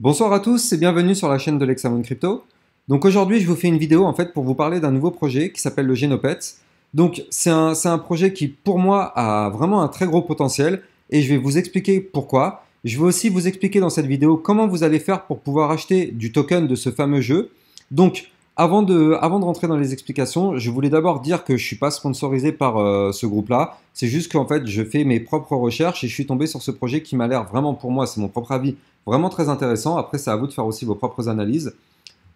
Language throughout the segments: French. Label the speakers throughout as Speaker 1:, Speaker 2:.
Speaker 1: Bonsoir à tous et bienvenue sur la chaîne de l'examone Crypto. Donc aujourd'hui je vous fais une vidéo en fait pour vous parler d'un nouveau projet qui s'appelle le Genopet. Donc c'est un, un, projet qui pour moi a vraiment un très gros potentiel et je vais vous expliquer pourquoi. Je vais aussi vous expliquer dans cette vidéo comment vous allez faire pour pouvoir acheter du token de ce fameux jeu. Donc avant de, avant de rentrer dans les explications, je voulais d'abord dire que je suis pas sponsorisé par euh, ce groupe-là. C'est juste qu'en fait, je fais mes propres recherches et je suis tombé sur ce projet qui m'a l'air vraiment pour moi, c'est mon propre avis, vraiment très intéressant. Après, c'est à vous de faire aussi vos propres analyses.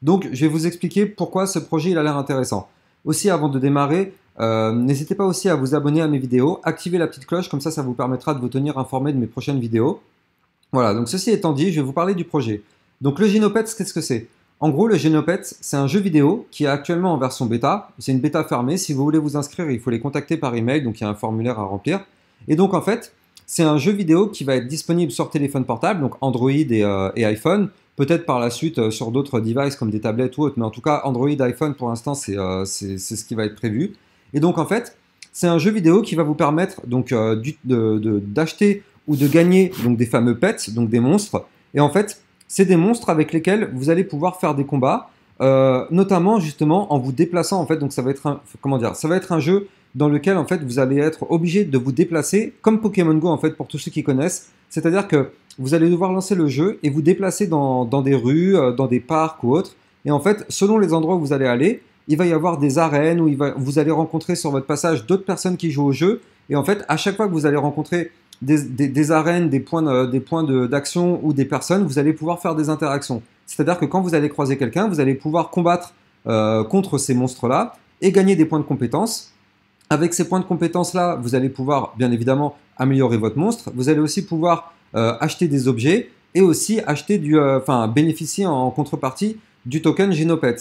Speaker 1: Donc, je vais vous expliquer pourquoi ce projet il a l'air intéressant. Aussi, avant de démarrer, euh, n'hésitez pas aussi à vous abonner à mes vidéos, activer la petite cloche, comme ça, ça vous permettra de vous tenir informé de mes prochaines vidéos. Voilà, donc ceci étant dit, je vais vous parler du projet. Donc, le Ginopets, qu'est-ce que c'est en gros, le Genopet, c'est un jeu vidéo qui est actuellement en version bêta. C'est une bêta fermée. Si vous voulez vous inscrire, il faut les contacter par email, donc il y a un formulaire à remplir. Et donc, en fait, c'est un jeu vidéo qui va être disponible sur téléphone portable, donc Android et, euh, iPhone. Peut-être par la suite euh, sur d'autres devices comme des tablettes ou autres, mais en tout cas, Android, iPhone, pour l'instant, euh, c'est ce qui va être prévu. Et donc, en fait, c'est un jeu vidéo qui va vous permettre donc d'acheter ou de gagner donc des fameux pets, donc des monstres. Et en fait, c'est des monstres avec lesquels vous allez pouvoir faire des combats, euh, notamment justement en vous déplaçant en fait. Donc ça va être un, comment dire, ça va être un jeu dans lequel en fait vous allez être obligé de vous déplacer comme Pokémon Go en fait pour tous ceux qui connaissent. C'est-à-dire que vous allez devoir lancer le jeu et vous déplacer dans, des rues, euh, dans des parcs ou autres. Et en fait, selon les endroits où vous allez aller, il va y avoir des arènes où vous allez rencontrer sur votre passage d'autres personnes qui jouent au jeu. Et en fait, à chaque fois que vous allez rencontrer des, arènes, des points, d'action ou des personnes, vous allez pouvoir faire des interactions. C'est-à-dire que quand vous allez croiser quelqu'un, vous allez pouvoir combattre euh, contre ces monstres-là et gagner des points de compétence. Avec ces points de compétence-là, vous allez pouvoir, bien évidemment, améliorer votre monstre. Vous allez aussi pouvoir euh, acheter des objets et aussi acheter du, euh, bénéficier en, contrepartie du token Genopet.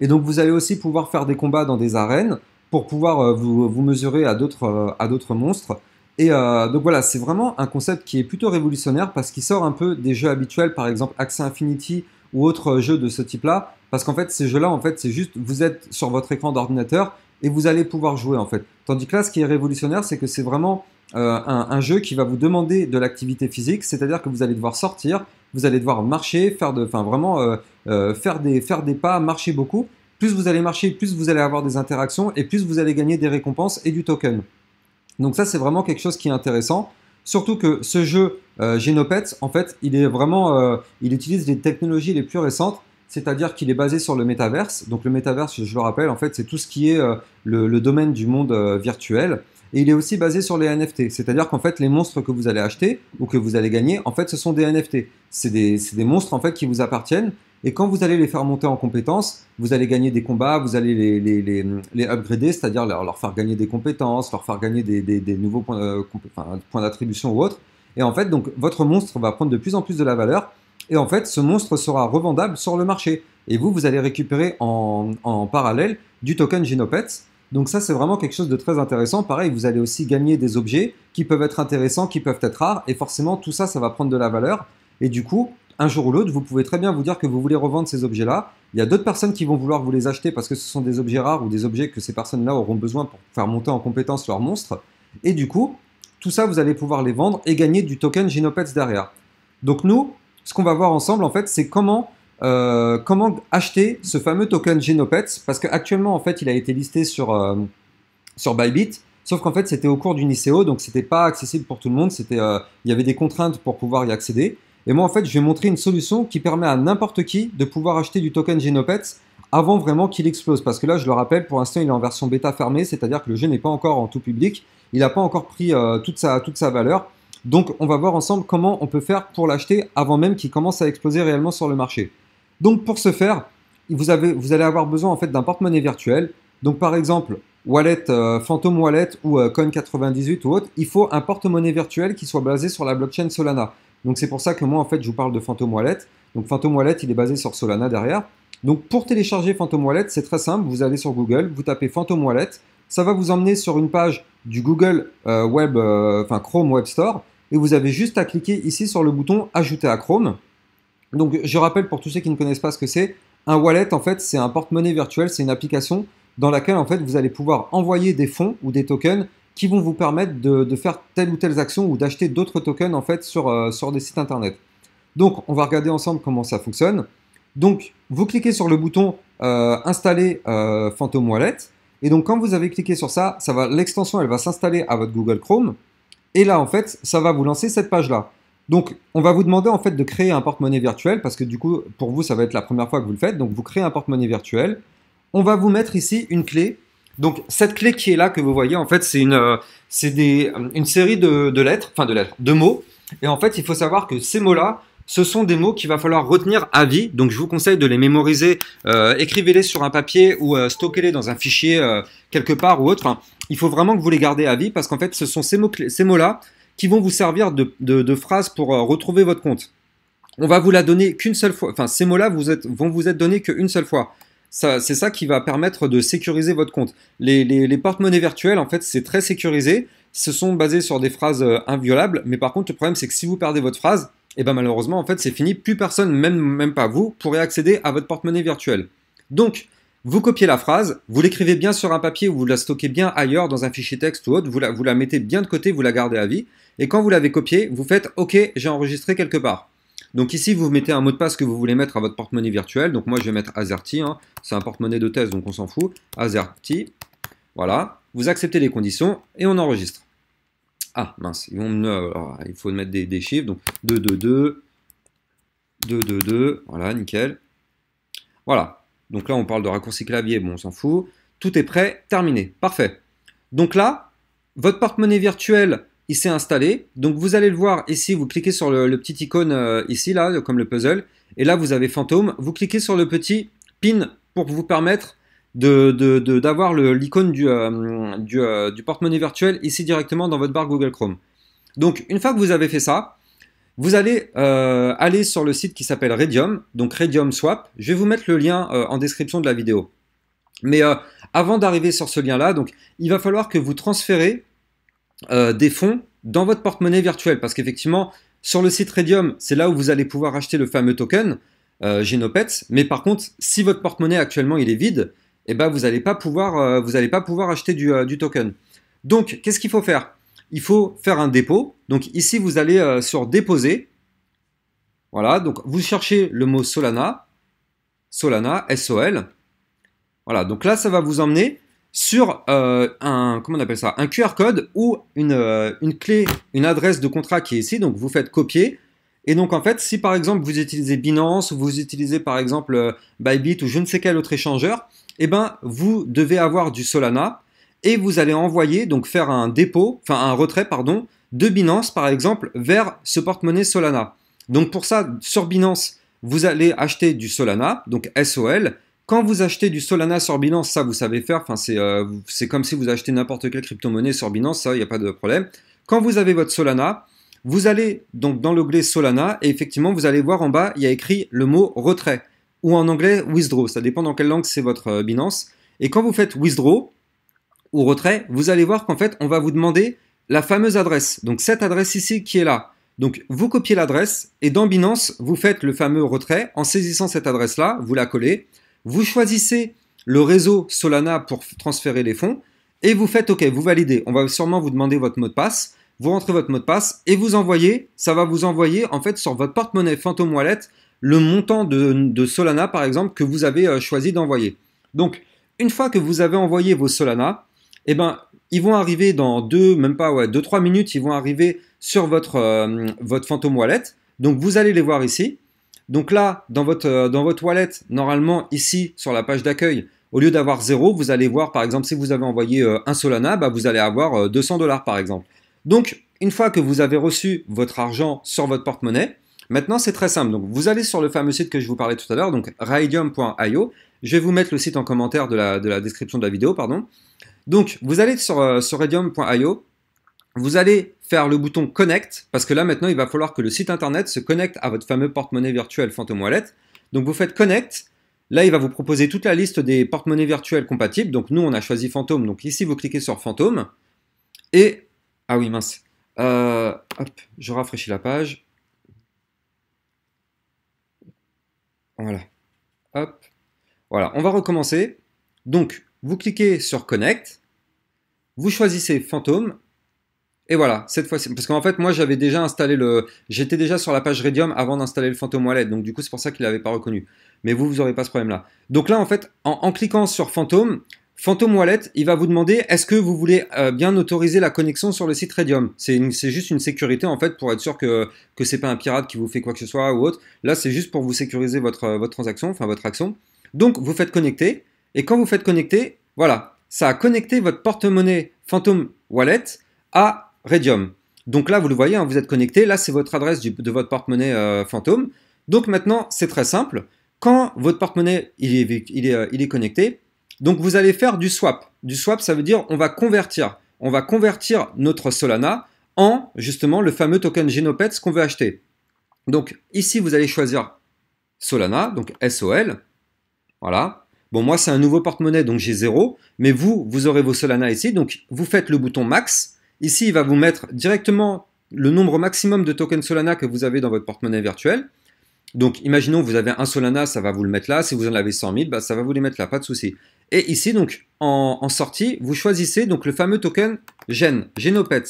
Speaker 1: Et donc, vous allez aussi pouvoir faire des combats dans des arènes pour pouvoir vous mesurer à d'autres monstres. Et euh, donc voilà, c'est vraiment un concept qui est plutôt révolutionnaire parce qu'il sort un peu des jeux habituels, par exemple Axe Infinity ou autres jeux de ce type-là, parce qu'en fait ces jeux-là, en fait, c'est juste vous êtes sur votre écran d'ordinateur et vous allez pouvoir jouer en fait. Tandis que là, ce qui est révolutionnaire, c'est que c'est vraiment euh, un, jeu qui va vous demander de l'activité physique, c'est-à-dire que vous allez devoir sortir, vous allez devoir marcher, faire de, enfin vraiment euh, euh, faire des faire des pas, marcher beaucoup. Plus vous allez marcher, plus vous allez avoir des interactions et plus vous allez gagner des récompenses et du token. Donc ça, c'est vraiment quelque chose qui est intéressant. Surtout que ce jeu euh, Genopet Genopets, en fait, il est vraiment, euh, il utilise les technologies les plus récentes, c'est-à-dire qu'il est basé sur le métaverse. Donc le métaverse, je le rappelle, en fait, c'est tout ce qui est euh, le, domaine du monde virtuel. Et il est aussi basé sur les NFT. C'est-à-dire qu'en fait, les monstres que vous allez acheter ou que vous allez gagner, en fait, ce sont des NFT. C'est des, des, monstres, en fait, qui vous appartiennent. Et quand vous allez les faire monter en compétences, vous allez gagner des combats, vous allez les, les, les, les upgrader, c'est-à-dire leur, faire gagner des compétences, leur faire gagner des, des, des nouveaux points, euh, points d'attribution ou autres. Et en fait, donc, votre monstre va prendre de plus en plus de la valeur. Et en fait, ce monstre sera revendable sur le marché. Et vous, vous allez récupérer en, en parallèle du token Genopets donc ça, c'est vraiment quelque chose de très intéressant. Pareil, vous allez aussi gagner des objets qui peuvent être intéressants, qui peuvent être rares, et forcément, tout ça, ça va prendre de la valeur. Et du coup, un jour ou l'autre, vous pouvez très bien vous dire que vous voulez revendre ces objets-là. Il y a d'autres personnes qui vont vouloir vous les acheter parce que ce sont des objets rares ou des objets que ces personnes-là auront besoin pour faire monter en compétence leurs monstres. Et du coup, tout ça, vous allez pouvoir les vendre et gagner du token Genopets derrière. Donc nous, ce qu'on va voir ensemble, en fait, c'est comment euh, comment acheter ce fameux token Genopets Parce qu'actuellement, en fait, il a été listé sur, euh, sur Bybit. Sauf qu'en fait, c'était au cours d'une ICO, donc c'était pas accessible pour tout le monde. C'était, euh, il y avait des contraintes pour pouvoir y accéder. Et moi, en fait, je vais montrer une solution qui permet à n'importe qui de pouvoir acheter du token Genopets avant vraiment qu'il explose. Parce que là, je le rappelle, pour l'instant, il est en version bêta fermée, c'est-à-dire que le jeu n'est pas encore en tout public. Il n'a pas encore pris toute, sa, toute sa valeur. Donc, on va voir ensemble comment on peut faire pour l'acheter avant même qu'il commence à exploser réellement sur le marché. Donc pour ce faire, vous, avez, vous allez avoir besoin en fait d'un porte-monnaie virtuel. Donc par exemple, wallet, euh, Phantom Wallet ou euh, Coin98 ou autre, il faut un porte-monnaie virtuel qui soit basé sur la blockchain Solana. Donc c'est pour ça que moi en fait je vous parle de Phantom Wallet. Donc Phantom Wallet il est basé sur Solana derrière. Donc pour télécharger Phantom Wallet c'est très simple, vous allez sur Google, vous tapez Phantom Wallet, ça va vous emmener sur une page du Google euh, Web, enfin Chrome Web Store et vous avez juste à cliquer ici sur le bouton Ajouter à Chrome. Donc je rappelle pour tous ceux qui ne connaissent pas ce que c'est, un wallet en fait c'est un porte-monnaie virtuel, c'est une application dans laquelle en fait vous allez pouvoir envoyer des fonds ou des tokens qui vont vous permettre de, faire telle ou telle action ou d'acheter d'autres tokens en fait euh, sur, des sites internet. Donc on va regarder ensemble comment ça fonctionne. Donc vous cliquez sur le bouton euh, installer euh, Phantom Wallet et donc quand vous avez cliqué sur ça, ça l'extension elle va s'installer à votre Google Chrome et là en fait ça va vous lancer cette page là. Donc, on va vous demander en fait de créer un porte-monnaie virtuel parce que du coup, pour vous, ça va être la première fois que vous le faites. Donc, vous créez un porte-monnaie virtuel. On va vous mettre ici une clé. Donc, cette clé qui est là que vous voyez, en fait, c'est une, euh, euh, une série de, lettres, enfin de lettres, de mots. Et en fait, il faut savoir que ces mots-là, ce sont des mots qu'il va falloir retenir à vie. Donc, je vous conseille de les mémoriser. Euh, écrivez-les sur un papier ou stockez-les dans un fichier quelque part ou autre. il faut vraiment que vous les gardez à vie parce qu'en fait, ce sont ces mots-là. Ces mots qui vont vous servir de, phrases pour euh, retrouver votre compte. On va vous la donner qu'une seule fois. Enfin, ces mots-là vont vous être donnés qu'une seule fois. c'est ça qui va permettre de sécuriser votre compte. Les, portes porte-monnaies virtuelles, en fait, c'est très sécurisé. Ce sont basés sur des phrases euh, inviolables. Mais par contre, le problème, c'est que si vous perdez votre phrase, et eh ben malheureusement, en fait, c'est fini. Plus personne, même, même pas vous, pourrait accéder à votre porte-monnaie virtuelle. Donc, vous copiez la phrase, vous l'écrivez bien sur un papier ou vous la stockez bien ailleurs dans un fichier texte ou autre, vous la, mettez bien de côté, vous la gardez à vie, et quand vous l'avez copiée, vous faites OK, j'ai enregistré quelque part. Donc ici, vous mettez un mot de passe que vous voulez mettre à votre porte-monnaie virtuelle. Donc moi, je vais mettre AZERTY. Hein. C'est un porte-monnaie de thèse, donc on s'en fout. AZERTY. Voilà. Vous acceptez les conditions et on enregistre. Ah, mince. Euh, il faut mettre des, des, chiffres. Donc 2, 2, 2. 2, 2, 2. Voilà, nickel. Voilà. Donc là, on parle de raccourci clavier, bon, on s'en fout. Tout est prêt, terminé, parfait. Donc là, votre porte-monnaie virtuelle, il s'est installé. Donc vous allez le voir ici, vous cliquez sur le, petit icône euh, ici, là, comme le puzzle. Et là, vous avez Fantôme. Vous cliquez sur le petit pin pour vous permettre d'avoir l'icône du, euh, euh, du porte-monnaie virtuel ici directement dans votre barre Google Chrome. Donc une fois que vous avez fait ça, vous allez euh, aller sur le site qui s'appelle Radium, donc Radium Swap. Je vais vous mettre le lien euh, en description de la vidéo. Mais euh, avant d'arriver sur ce lien-là, donc il va falloir que vous transférez des fonds dans votre porte-monnaie virtuelle, parce qu'effectivement, sur le site Radium, c'est là où vous allez pouvoir acheter le fameux token Genopets. Mais par contre, si votre porte-monnaie actuellement il est vide, eh ben, vous n'allez pas, pouvoir, vous pas pouvoir acheter du token. Donc, qu'est-ce qu'il faut faire il faut faire un dépôt. Donc ici, vous allez euh, sur déposer. Voilà, donc vous cherchez le mot Solana. Solana, SOL. Voilà, donc là, ça va vous emmener sur euh, un, comment on appelle ça, un QR code ou euh, une, clé, une adresse de contrat qui est ici. Donc vous faites copier. Et donc en fait, si par exemple vous utilisez Binance vous utilisez par exemple Bybit ou je ne sais quel autre échangeur, eh ben vous devez avoir du Solana et vous allez envoyer, donc faire un dépôt, enfin un retrait, pardon, de Binance par exemple vers ce porte-monnaie Solana. Donc pour ça, sur Binance, vous allez acheter du Solana, donc SOL. Quand vous achetez du Solana sur Binance, ça vous savez faire, enfin, c'est euh, comme si vous achetez n'importe quelle crypto-monnaie sur Binance, ça, il n'y a pas de problème. Quand vous avez votre Solana, vous allez donc dans l'onglet Solana et effectivement, vous allez voir en bas, il y a écrit le mot retrait ou en anglais withdraw, ça dépend dans quelle langue c'est votre euh, Binance. Et quand vous faites withdraw, retrait, vous allez voir qu'en fait, on va vous demander la fameuse adresse. Donc cette adresse ici qui est là. Donc vous copiez l'adresse et dans Binance, vous faites le fameux retrait en saisissant cette adresse-là, vous la collez, vous choisissez le réseau Solana pour transférer les fonds et vous faites OK, vous validez. On va sûrement vous demander votre mot de passe. Vous rentrez votre mot de passe et vous envoyez, ça va vous envoyer en fait sur votre porte-monnaie Phantom Wallet le montant de, Solana par exemple que vous avez euh, choisi d'envoyer. Donc une fois que vous avez envoyé vos Solana, eh ben, ils vont arriver dans deux, même pas, deux, trois minutes, ils vont arriver sur votre, euh, votre Phantom Wallet. Donc, vous allez les voir ici. Donc là, dans votre, euh, dans votre wallet, normalement, ici, sur la page d'accueil, au lieu d'avoir zéro, vous allez voir, par exemple, si vous avez envoyé euh, un Solana, bah, vous allez avoir 200 dollars, par exemple. Donc, une fois que vous avez reçu votre argent sur votre porte-monnaie, maintenant, c'est très simple. Donc, vous allez sur le fameux site que je vous parlais tout à l'heure, donc radium.io ». Je vais vous mettre le site en commentaire de la, description de la vidéo, pardon. Donc, vous allez sur, euh, radium.io, vous allez faire le bouton Connect, parce que là maintenant, il va falloir que le site internet se connecte à votre fameux porte-monnaie virtuel Phantom Wallet. Donc, vous faites Connect. Là, il va vous proposer toute la liste des porte-monnaies virtuelles compatibles. Donc, nous, on a choisi Phantom. Donc, ici, vous cliquez sur Phantom. Et. Ah oui, mince. Euh, hop, je rafraîchis la page. Voilà. Hop. Voilà, on va recommencer. Donc, vous cliquez sur Connect, vous choisissez Phantom, et voilà, cette fois-ci. Parce qu'en fait, moi, j'avais déjà installé le. J'étais déjà sur la page Radium avant d'installer le Phantom Wallet, donc du coup, c'est pour ça qu'il ne l'avait pas reconnu. Mais vous, vous n'aurez pas ce problème-là. Donc là, en fait, en, cliquant sur Phantom, Phantom Wallet, il va vous demander est-ce que vous voulez euh, bien autoriser la connexion sur le site Radium C'est juste une sécurité, en fait, pour être sûr que ce n'est pas un pirate qui vous fait quoi que ce soit ou autre. Là, c'est juste pour vous sécuriser votre, euh, votre transaction, enfin votre action. Donc vous faites connecter, et quand vous faites connecter, voilà, ça a connecté votre porte-monnaie Phantom Wallet à Radium. Donc là, vous le voyez, hein, vous êtes connecté, là c'est votre adresse de votre porte-monnaie euh, Phantom. Donc maintenant, c'est très simple. Quand votre porte-monnaie il est, il, euh, connecté, donc vous allez faire du swap. Du swap, ça veut dire on va convertir. On va convertir notre Solana en justement le fameux token Genopets qu'on veut acheter. Donc ici, vous allez choisir Solana, donc SOL. Voilà. Bon, moi, c'est un nouveau porte-monnaie, donc j'ai zéro, Mais vous, vous aurez vos Solana ici. Donc, vous faites le bouton max. Ici, il va vous mettre directement le nombre maximum de tokens Solana que vous avez dans votre porte-monnaie virtuelle. Donc, imaginons vous avez un Solana, ça va vous le mettre là. Si vous en avez 100 000, bah, ça va vous les mettre là, pas de souci. Et ici, donc, en, sortie, vous choisissez donc le fameux token GEN, GENOPET.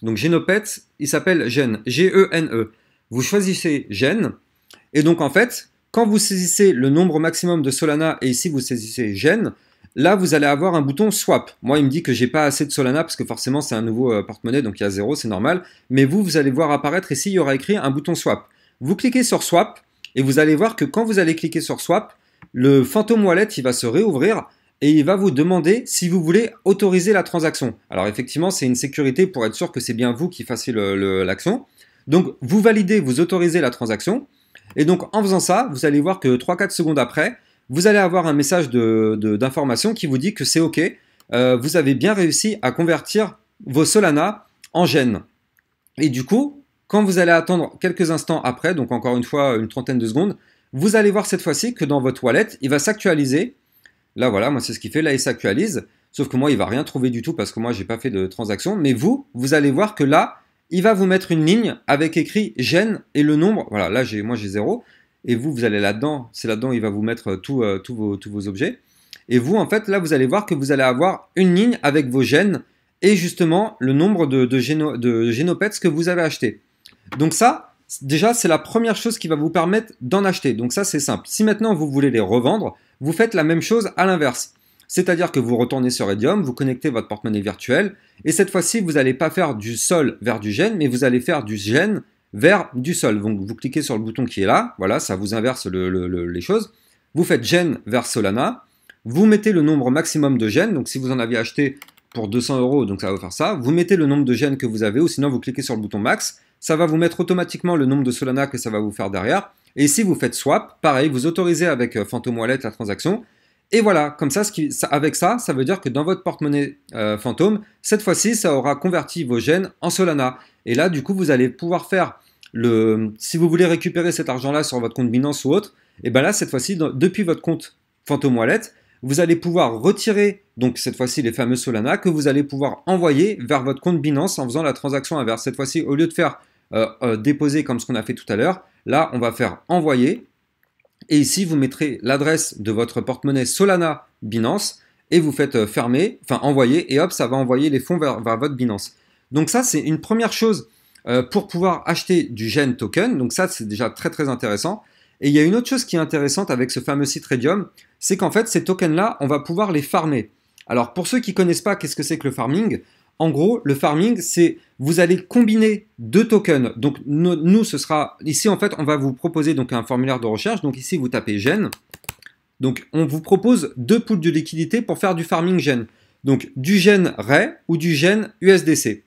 Speaker 1: Donc, GENOPET, il s'appelle GEN, g e n -E. Vous choisissez GEN. Et donc, en fait, quand vous saisissez le nombre maximum de Solana et ici vous saisissez Gen, là vous allez avoir un bouton swap. Moi il me dit que j'ai pas assez de Solana parce que forcément c'est un nouveau euh, porte-monnaie donc il y a zéro, c'est normal. Mais vous, vous allez voir apparaître ici, il y aura écrit un bouton swap. Vous cliquez sur swap et vous allez voir que quand vous allez cliquer sur swap, le Phantom Wallet il va se réouvrir et il va vous demander si vous voulez autoriser la transaction. Alors effectivement, c'est une sécurité pour être sûr que c'est bien vous qui fassiez l'action. Donc vous validez, vous autorisez la transaction. Et donc en faisant ça, vous allez voir que 3-4 secondes après, vous allez avoir un message d'information de, qui vous dit que c'est OK, euh, vous avez bien réussi à convertir vos Solana en gêne Et du coup, quand vous allez attendre quelques instants après, donc encore une fois une trentaine de secondes, vous allez voir cette fois-ci que dans votre wallet, il va s'actualiser. Là voilà, moi c'est ce qu'il fait, là il s'actualise. Sauf que moi, il va rien trouver du tout parce que moi, je n'ai pas fait de transaction. Mais vous, vous allez voir que là, il va vous mettre une ligne avec écrit gène et le nombre. Voilà, là j'ai moi j'ai 0 et vous vous allez là-dedans, c'est là-dedans il va vous mettre euh, euh, tous vos objets. Et vous en fait là vous allez voir que vous allez avoir une ligne avec vos gènes et justement le nombre de, de, génopets que vous avez acheté. Donc ça, déjà c'est la première chose qui va vous permettre d'en acheter. Donc ça c'est simple. Si maintenant vous voulez les revendre, vous faites la même chose à l'inverse. C'est-à-dire que vous retournez sur Radium, vous connectez votre porte-monnaie virtuelle, et cette fois-ci, vous n'allez pas faire du sol vers du gène, mais vous allez faire du gène vers du sol. Donc vous cliquez sur le bouton qui est là, voilà, ça vous inverse les choses. Vous faites gène vers Solana, vous mettez le nombre maximum de gènes, donc si vous en aviez acheté pour 200 euros, donc ça va faire ça, vous mettez le nombre de gènes que vous avez, ou sinon vous cliquez sur le bouton max, ça va vous mettre automatiquement le nombre de Solana que ça va vous faire derrière. Et si vous faites swap, pareil, vous autorisez avec euh, Phantom Wallet la transaction, et voilà, comme ça, avec ça, ça veut dire que dans votre porte-monnaie euh, fantôme, cette fois-ci, ça aura converti vos gènes en Solana. Et là, du coup, vous allez pouvoir faire le. Si vous voulez récupérer cet argent-là sur votre compte Binance ou autre, et bien là, cette fois-ci, depuis votre compte Phantom Wallet, vous allez pouvoir retirer, donc cette fois-ci, les fameux Solana que vous allez pouvoir envoyer vers votre compte Binance en faisant la transaction inverse. Cette fois-ci, au lieu de faire euh, euh, déposer comme ce qu'on a fait tout à l'heure, là, on va faire envoyer et ici, vous mettrez l'adresse de votre porte-monnaie Solana Binance et vous faites euh, fermer, enfin envoyer, et hop, ça va envoyer les fonds vers, votre Binance. Donc ça, c'est une première chose euh, pour pouvoir acheter du Gen Token. Donc ça, c'est déjà très très intéressant. Et il y a une autre chose qui est intéressante avec ce fameux site Radium, c'est qu'en fait, ces tokens-là, on va pouvoir les farmer. Alors pour ceux qui ne connaissent pas qu'est-ce que c'est que le farming, en gros, le farming, c'est vous allez combiner deux tokens. Donc nous, ce sera ici en fait, on va vous proposer donc un formulaire de recherche. Donc ici, vous tapez GEN ». Donc on vous propose deux poules de liquidité pour faire du farming gène. Donc du gène Ray ou du gène USDC.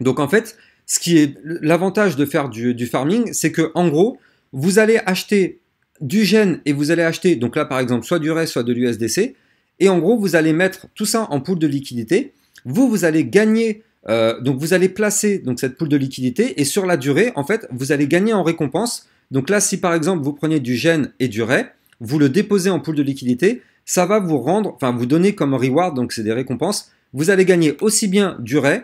Speaker 1: Donc en fait, ce qui est l'avantage de faire du, farming, c'est que en gros, vous allez acheter du gène et vous allez acheter donc là par exemple soit du RAY soit de l'USDC. Et en gros, vous allez mettre tout ça en poule de liquidité. Vous, vous allez gagner. Euh, donc vous allez placer donc cette poule de liquidité et sur la durée, en fait, vous allez gagner en récompense. Donc là, si par exemple vous prenez du gène et du ray, vous le déposez en poule de liquidité, ça va vous rendre, enfin vous donner comme reward, donc c'est des récompenses, vous allez gagner aussi bien du ray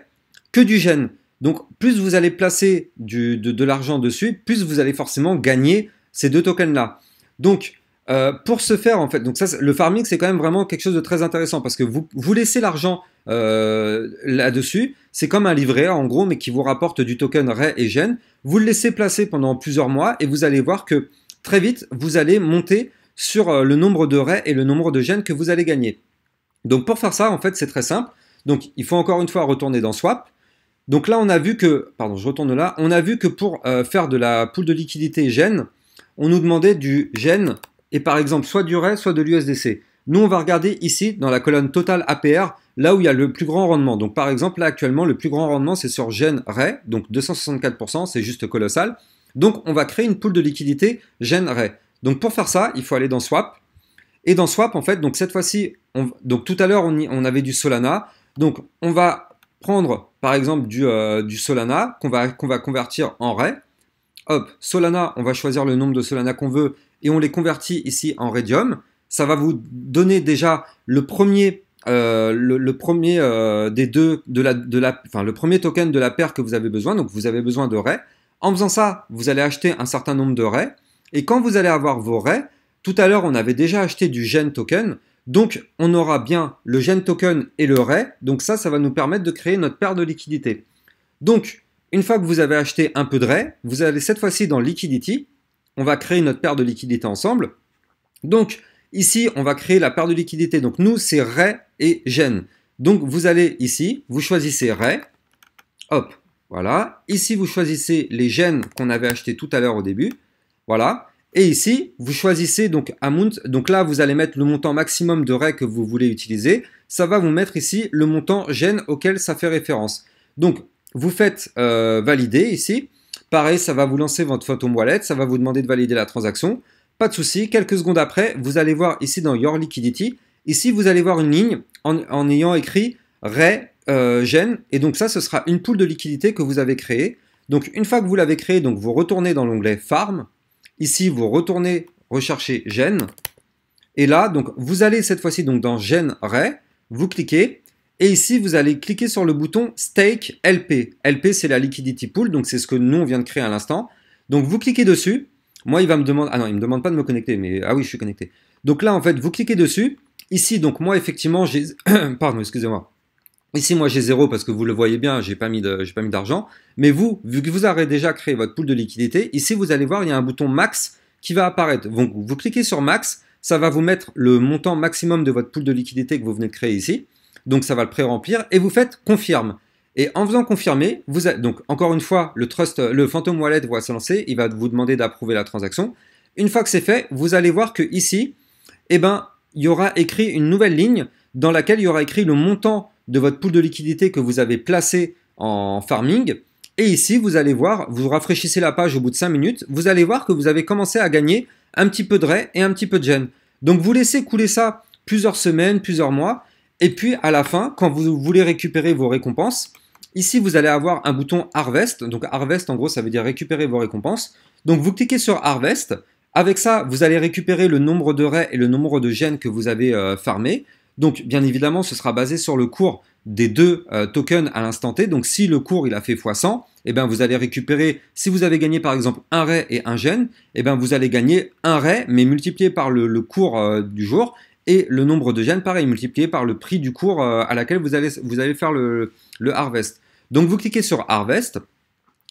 Speaker 1: que du gène. Donc plus vous allez placer du, de, l'argent dessus, plus vous allez forcément gagner ces deux tokens-là. Donc euh, pour ce faire, en fait, donc ça, le farming, c'est quand même vraiment quelque chose de très intéressant parce que vous, vous laissez l'argent euh, là-dessus. C'est comme un livret en gros, mais qui vous rapporte du token RAI et GEN. Vous le laissez placer pendant plusieurs mois et vous allez voir que très vite, vous allez monter sur euh, le nombre de RAI et le nombre de GEN que vous allez gagner. Donc pour faire ça, en fait, c'est très simple. Donc il faut encore une fois retourner dans Swap. Donc là, on a vu que, pardon, je retourne là, on a vu que pour euh, faire de la poule de liquidité GEN, on nous demandait du GEN et par exemple soit du RAI, soit de l'USDC. Nous, on va regarder ici dans la colonne Total APR, là où il y a le plus grand rendement. Donc par exemple, là actuellement, le plus grand rendement, c'est sur Gen Ray, donc 264%, c'est juste colossal. Donc on va créer une poule de liquidité Gen Ray. Donc pour faire ça, il faut aller dans Swap. Et dans Swap, en fait, donc cette fois-ci, donc tout à l'heure, on, avait du Solana. Donc on va prendre par exemple euh, du, Solana qu'on va, qu'on va convertir en Ray. Hop, Solana, on va choisir le nombre de Solana qu'on veut et on les convertit ici en Radium ça va vous donner déjà le premier euh, le, premier euh, des deux de enfin le premier token de la paire que vous avez besoin donc vous avez besoin de Ray. en faisant ça vous allez acheter un certain nombre de raies et quand vous allez avoir vos raies tout à l'heure on avait déjà acheté du gen token donc on aura bien le gen token et le ray donc ça ça va nous permettre de créer notre paire de liquidités. donc une fois que vous avez acheté un peu de Ray, vous allez cette fois-ci dans liquidity on va créer notre paire de liquidités ensemble donc Ici, on va créer la paire de liquidité. Donc nous, c'est Ray et GEN. Donc vous allez ici, vous choisissez Ray, Hop, voilà. Ici, vous choisissez les gènes qu'on avait achetés tout à l'heure au début. Voilà. Et ici, vous choisissez donc amount. Donc là, vous allez mettre le montant maximum de Ray que vous voulez utiliser. Ça va vous mettre ici le montant gène auquel ça fait référence. Donc, vous faites euh, valider ici. Pareil, ça va vous lancer votre photo wallet. Ça va vous demander de valider la transaction. Pas de souci, quelques secondes après, vous allez voir ici dans Your Liquidity, ici vous allez voir une ligne en, ayant écrit Ray euh, Gen, et donc ça ce sera une poule de liquidité que vous avez créée. Donc une fois que vous l'avez créée, donc vous retournez dans l'onglet Farm, ici vous retournez rechercher Gen, et là donc vous allez cette fois-ci donc dans Gen Ray, vous cliquez, et ici, vous allez cliquer sur le bouton Stake LP. LP, c'est la liquidity pool, donc c'est ce que nous, on vient de créer à l'instant. Donc, vous cliquez dessus. Moi, il va me demander. Ah non, il me demande pas de me connecter, mais ah oui, je suis connecté. Donc là, en fait, vous cliquez dessus. Ici, donc moi, effectivement, j'ai. Pardon, excusez-moi. Ici, moi, j'ai zéro parce que vous le voyez bien, j'ai pas mis j'ai pas mis d'argent. Mais vous, vu que vous avez déjà créé votre pool de liquidité, ici, vous allez voir, il y a un bouton max qui va apparaître. Donc, vous cliquez sur max, ça va vous mettre le montant maximum de votre pool de liquidité que vous venez de créer ici. Donc, ça va le pré-remplir et vous faites confirme. Et en faisant confirmer, vous donc encore une fois, le trust, le Phantom Wallet va se lancer, il va vous demander d'approuver la transaction. Une fois que c'est fait, vous allez voir que ici, eh ben, il y aura écrit une nouvelle ligne dans laquelle il y aura écrit le montant de votre pool de liquidité que vous avez placé en farming. Et ici, vous allez voir, vous rafraîchissez la page au bout de 5 minutes, vous allez voir que vous avez commencé à gagner un petit peu de ray et un petit peu de gen. Donc vous laissez couler ça plusieurs semaines, plusieurs mois, et puis à la fin, quand vous voulez récupérer vos récompenses, Ici, vous allez avoir un bouton Harvest. Donc Harvest, en gros, ça veut dire récupérer vos récompenses. Donc vous cliquez sur Harvest. Avec ça, vous allez récupérer le nombre de raies et le nombre de gènes que vous avez euh, farmé. Donc bien évidemment, ce sera basé sur le cours des deux euh, tokens à l'instant T. Donc si le cours il a fait x100, et bien vous allez récupérer, si vous avez gagné par exemple un ray et un gène, et eh ben, vous allez gagner un ray mais multiplié par le, cours euh, du jour et le nombre de gènes pareil multiplié par le prix du cours à laquelle vous allez, vous allez faire le, le harvest. Donc vous cliquez sur harvest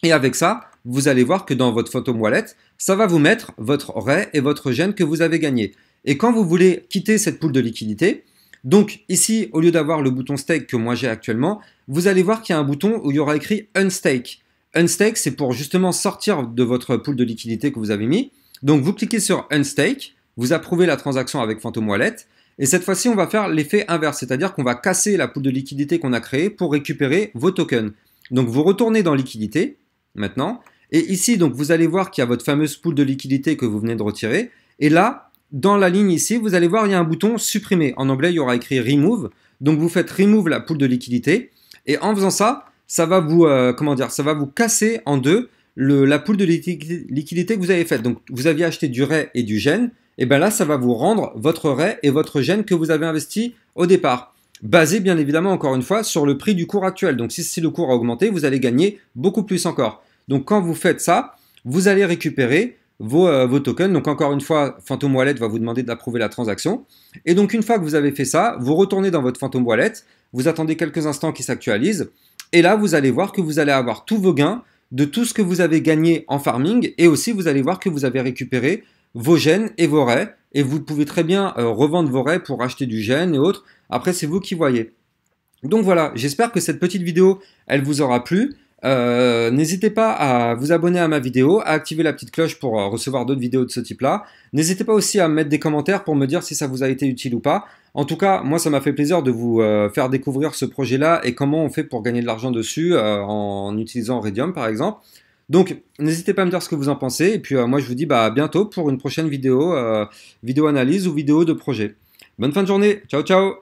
Speaker 1: et avec ça, vous allez voir que dans votre photo wallet, ça va vous mettre votre ray et votre gène que vous avez gagné. Et quand vous voulez quitter cette poule de liquidité, donc ici, au lieu d'avoir le bouton stake que moi j'ai actuellement, vous allez voir qu'il y a un bouton où il y aura écrit unstake. Unstake, c'est pour justement sortir de votre poule de liquidité que vous avez mis. Donc vous cliquez sur unstake, vous approuvez la transaction avec Phantom Wallet, et cette fois-ci, on va faire l'effet inverse, c'est-à-dire qu'on va casser la poule de liquidité qu'on a créée pour récupérer vos tokens. Donc vous retournez dans liquidité maintenant, et ici donc vous allez voir qu'il y a votre fameuse poule de liquidité que vous venez de retirer, et là, dans la ligne ici, vous allez voir il y a un bouton supprimer. En anglais, il y aura écrit remove. Donc vous faites remove la poule de liquidité, et en faisant ça, ça va vous euh, comment dire, ça va vous casser en deux la poule de liquidité que vous avez faite. Donc, vous aviez acheté du RAI et du GEN. Et bien là, ça va vous rendre votre RAI et votre GEN que vous avez investi au départ. Basé, bien évidemment, encore une fois, sur le prix du cours actuel. Donc, si, le cours a augmenté, vous allez gagner beaucoup plus encore. Donc, quand vous faites ça, vous allez récupérer euh, vos, tokens. Donc encore une fois, Phantom Wallet va vous demander d'approuver la transaction. Et donc une fois que vous avez fait ça, vous retournez dans votre Phantom Wallet, vous attendez quelques instants qu'il s'actualise, et là vous allez voir que vous allez avoir tous vos gains de tout ce que vous avez gagné en farming et aussi vous allez voir que vous avez récupéré vos gènes et vos raies et vous pouvez très bien euh, revendre vos raies pour acheter du gène et autres. Après, c'est vous qui voyez. Donc voilà, j'espère que cette petite vidéo, elle vous aura plu. Euh, n'hésitez pas à vous abonner à ma vidéo, à activer la petite cloche pour euh, recevoir d'autres vidéos de ce type-là. N'hésitez pas aussi à mettre des commentaires pour me dire si ça vous a été utile ou pas. En tout cas, moi, ça m'a fait plaisir de vous euh, faire découvrir ce projet-là et comment on fait pour gagner de l'argent dessus en utilisant Radium, par exemple. Donc, n'hésitez pas à me dire ce que vous en pensez. Et puis, moi, je vous dis bah, à bientôt pour une prochaine vidéo, vidéo analyse ou vidéo de projet. Bonne fin de journée. Ciao, ciao